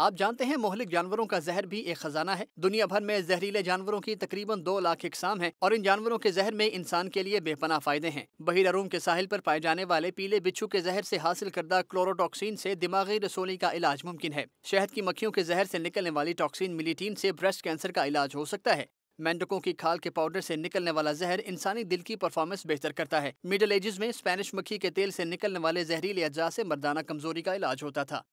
आप जानते हैं मोहलिक जानवरों का जहर भी एक खजाना है दुनिया भर में जहरीले जानवरों की तकरीबन दो लाख इकसाम है और इन जानवरों के जहर में इंसान के लिए बेपना फायदे हैं बहिरूम के साहिल पर पाए जाने वाले पीले बिच्छू के जहर से हासिल करदा क्लोरोटॉक्सिन से दिमागी रसोली का इलाज मुमकिन है शहद की मक्खियों के जहर से निकलने वाली टॉक्सिन मिलीटीन से ब्रेस्ट कैंसर का इलाज हो सकता है मेंढकों की खाल के पाउडर से निकलने वाला जहर इंसानी दिल की परफॉर्मेंस बेहतर करता है मिडिल एजेस में स्पेनिश मक्खी के तेल से निकलने वाले जहरीले अज्जा से मर्दाना कमजोरी का इलाज होता था